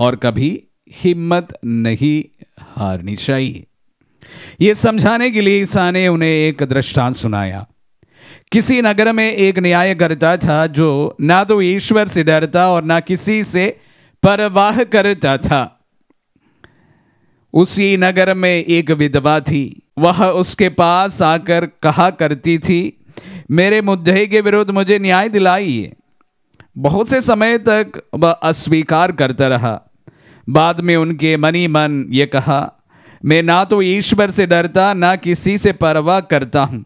और कभी हिम्मत नहीं हारनी चाहिए यह समझाने के लिए ईसा ने उन्हें एक दृष्टांत सुनाया किसी नगर में एक न्याय करता था जो ना तो ईश्वर से डरता और ना किसी से परवाह करता था उसी नगर में एक विधवा थी वह उसके पास आकर कहा करती थी मेरे मुद्दे के विरुद्ध मुझे न्याय दिलाइए बहुत से समय तक वह अस्वीकार करता रहा बाद में उनके मनी मन ये कहा मैं ना तो ईश्वर से डरता ना किसी से परवाह करता हूँ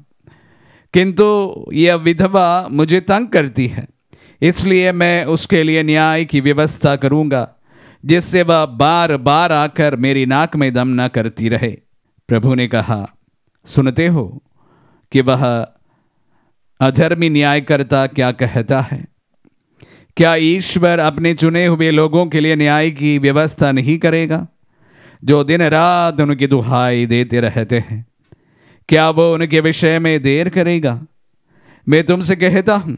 किंतु यह विधवा मुझे तंग करती है इसलिए मैं उसके लिए न्याय की व्यवस्था करूँगा जिससे वह बार बार आकर मेरी नाक में दम न करती रहे प्रभु ने कहा सुनते हो कि वह अधर्मी न्यायकर्ता क्या कहता है क्या ईश्वर अपने चुने हुए लोगों के लिए न्याय की व्यवस्था नहीं करेगा जो दिन रात उनकी दुहाई देते रहते हैं क्या वो उनके विषय में देर करेगा मैं तुमसे कहता हूं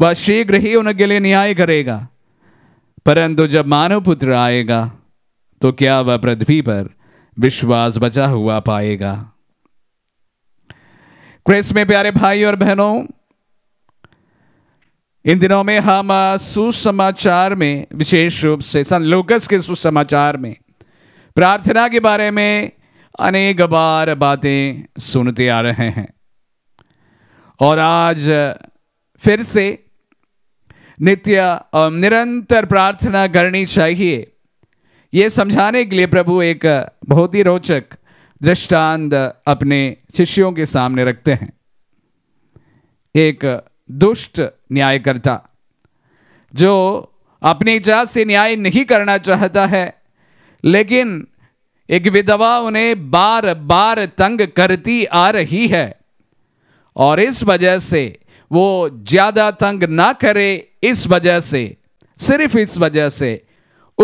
वह शीघ्र ही उनके लिए न्याय करेगा परंतु जब मानव पुत्र आएगा तो क्या वह पृथ्वी पर विश्वास बचा हुआ पाएगा क्रिस में प्यारे भाई और बहनों इन दिनों में हम सुसमाचार में विशेष रूप से सन लोकस के सुसमाचार में प्रार्थना के बारे में अनेक बार बातें सुनते आ रहे हैं और आज फिर से नित्य और निरंतर प्रार्थना करनी चाहिए ये समझाने के लिए प्रभु एक बहुत ही रोचक दृष्टांत अपने शिष्यों के सामने रखते हैं एक दुष्ट न्यायकर्ता जो अपनी इच्छा से न्याय नहीं करना चाहता है लेकिन एक विधवा उन्हें बार बार तंग करती आ रही है और इस वजह से वो ज़्यादा तंग ना करे इस वजह से सिर्फ इस वजह से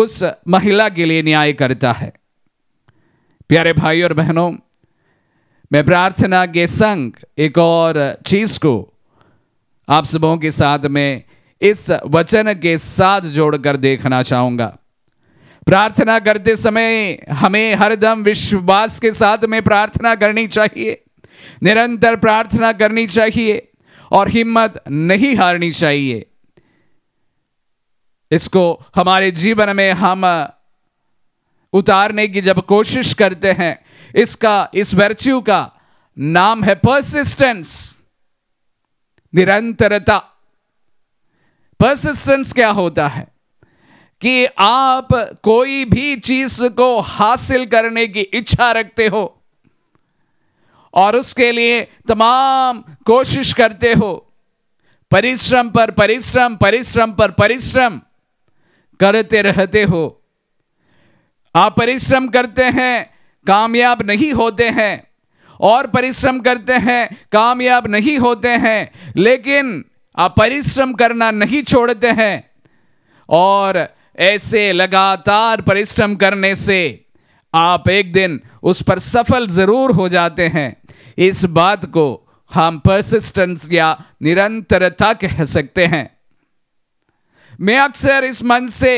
उस महिला के लिए न्याय करता है प्यारे भाई और बहनों मैं प्रार्थना के संग एक और चीज़ को आप सबों के साथ में इस वचन के साथ जोड़कर देखना चाहूंगा प्रार्थना करते समय हमें हरदम विश्वास के साथ में प्रार्थना करनी चाहिए निरंतर प्रार्थना करनी चाहिए और हिम्मत नहीं हारनी चाहिए इसको हमारे जीवन में हम उतारने की जब कोशिश करते हैं इसका इस वर्च्यू का नाम है परसिस्टेंस निरंतरता परसिस्टेंस क्या होता है कि आप कोई भी चीज को हासिल करने की इच्छा रखते हो और उसके लिए तमाम कोशिश करते हो परिश्रम पर परिश्रम परिश्रम पर परिश्रम करते रहते हो आप परिश्रम करते हैं कामयाब नहीं होते हैं और परिश्रम करते हैं कामयाब नहीं होते हैं लेकिन आप परिश्रम करना नहीं छोड़ते हैं और ऐसे लगातार परिश्रम करने से आप एक दिन उस पर सफल ज़रूर हो जाते हैं इस बात को हम परसिस्टेंस या निरंतरता कह सकते हैं मैं अक्सर इस मन से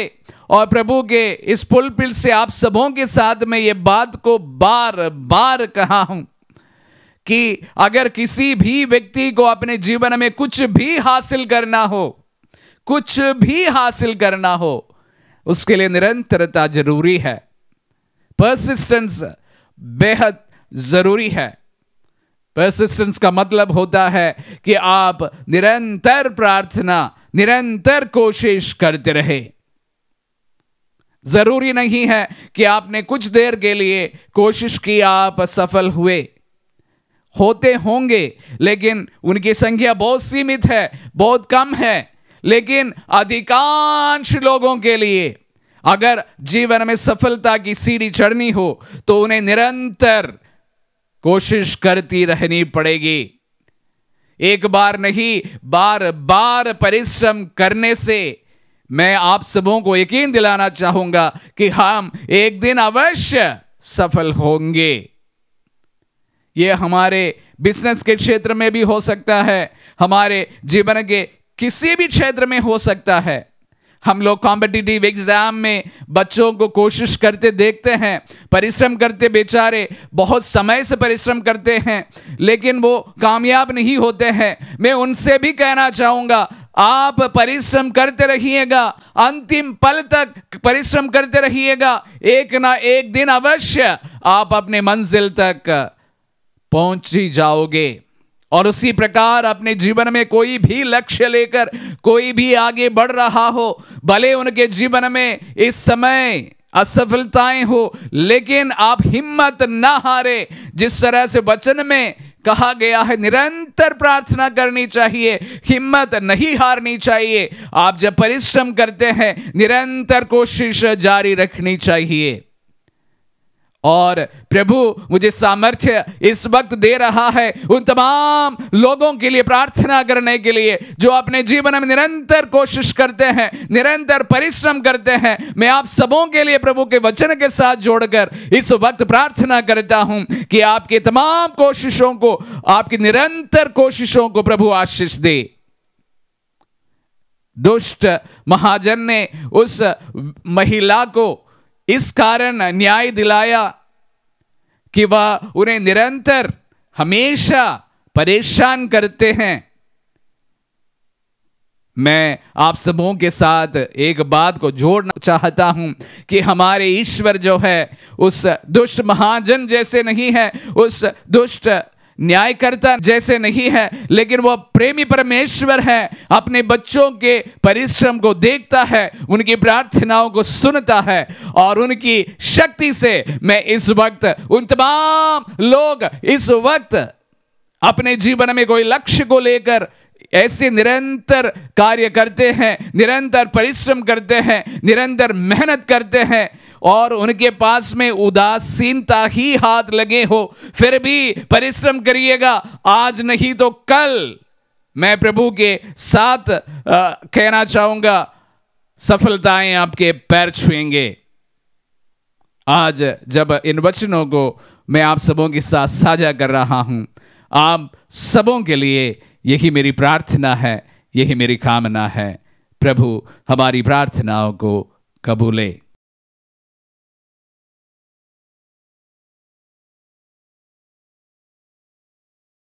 और प्रभु के इस पुलपिल से आप सबों के साथ में ये बात को बार बार कहा हूं कि अगर किसी भी व्यक्ति को अपने जीवन में कुछ भी हासिल करना हो कुछ भी हासिल करना हो उसके लिए निरंतरता जरूरी है परसिस्टेंस बेहद जरूरी है परसिस्टेंस का मतलब होता है कि आप निरंतर प्रार्थना निरंतर कोशिश करते रहे जरूरी नहीं है कि आपने कुछ देर के लिए कोशिश की आप सफल हुए होते होंगे लेकिन उनकी संख्या बहुत सीमित है बहुत कम है लेकिन अधिकांश लोगों के लिए अगर जीवन में सफलता की सीढ़ी चढ़नी हो तो उन्हें निरंतर कोशिश करती रहनी पड़ेगी एक बार नहीं बार बार परिश्रम करने से मैं आप सबों को यकीन दिलाना चाहूंगा कि हम एक दिन अवश्य सफल होंगे ये हमारे बिजनेस के क्षेत्र में भी हो सकता है हमारे जीवन के किसी भी क्षेत्र में हो सकता है हम लोग कॉम्पिटिटिव एग्जाम में बच्चों को कोशिश करते देखते हैं परिश्रम करते बेचारे बहुत समय से परिश्रम करते हैं लेकिन वो कामयाब नहीं होते हैं मैं उनसे भी कहना चाहूँगा आप परिश्रम करते रहिएगा अंतिम पल तक परिश्रम करते रहिएगा एक ना एक दिन अवश्य आप अपने मंजिल तक पहुंच ही जाओगे और उसी प्रकार अपने जीवन में कोई भी लक्ष्य लेकर कोई भी आगे बढ़ रहा हो भले उनके जीवन में इस समय असफलताएं हो लेकिन आप हिम्मत ना हारे जिस तरह से वचन में कहा गया है निरंतर प्रार्थना करनी चाहिए हिम्मत नहीं हारनी चाहिए आप जब परिश्रम करते हैं निरंतर कोशिश जारी रखनी चाहिए और प्रभु मुझे सामर्थ्य इस वक्त दे रहा है उन तमाम लोगों के लिए प्रार्थना करने के लिए जो अपने जीवन में निरंतर कोशिश करते हैं निरंतर परिश्रम करते हैं मैं आप सबों के लिए प्रभु के वचन के साथ जोड़कर इस वक्त प्रार्थना करता हूं कि आपकी तमाम कोशिशों को आपकी निरंतर कोशिशों को प्रभु आशीष दे दुष्ट महाजन ने उस महिला को इस कारण न्याय दिलाया कि वह उन्हें निरंतर हमेशा परेशान करते हैं मैं आप सबों के साथ एक बात को जोड़ना चाहता हूं कि हमारे ईश्वर जो है उस दुष्ट महाजन जैसे नहीं है उस दुष्ट न्यायकर्ता जैसे नहीं है लेकिन वह प्रेमी परमेश्वर है अपने बच्चों के परिश्रम को देखता है उनकी प्रार्थनाओं को सुनता है और उनकी शक्ति से मैं इस वक्त उन तमाम लोग इस वक्त अपने जीवन में कोई लक्ष्य को लेकर ऐसे निरंतर कार्य करते हैं निरंतर परिश्रम करते हैं निरंतर मेहनत करते हैं और उनके पास में उदासीनता ही हाथ लगे हो फिर भी परिश्रम करिएगा आज नहीं तो कल मैं प्रभु के साथ आ, कहना चाहूंगा सफलताएं आपके पैर छुएंगे आज जब इन वचनों को मैं आप सबों के साथ साझा कर रहा हूं आप सबों के लिए यही मेरी प्रार्थना है यही मेरी कामना है प्रभु हमारी प्रार्थनाओं को कबूले